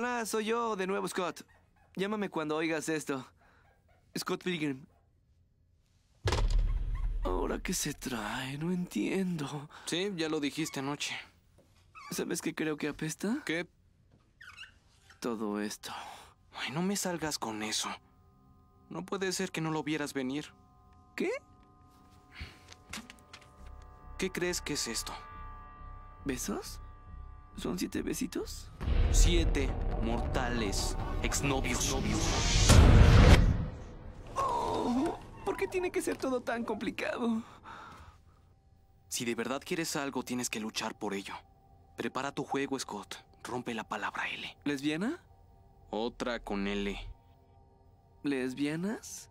Hola, soy yo de nuevo, Scott. Llámame cuando oigas esto. Scott Pilgrim. ¿Ahora qué se trae? No entiendo. Sí, ya lo dijiste anoche. ¿Sabes qué creo que apesta? ¿Qué? Todo esto. Ay, no me salgas con eso. No puede ser que no lo vieras venir. ¿Qué? ¿Qué crees que es esto? ¿Besos? ¿Son siete besitos? Siete mortales, exnovios. ¿Por qué tiene que ser todo tan complicado? Si de verdad quieres algo, tienes que luchar por ello. Prepara tu juego, Scott. Rompe la palabra L. ¿Lesbiana? Otra con L. ¿Lesbianas?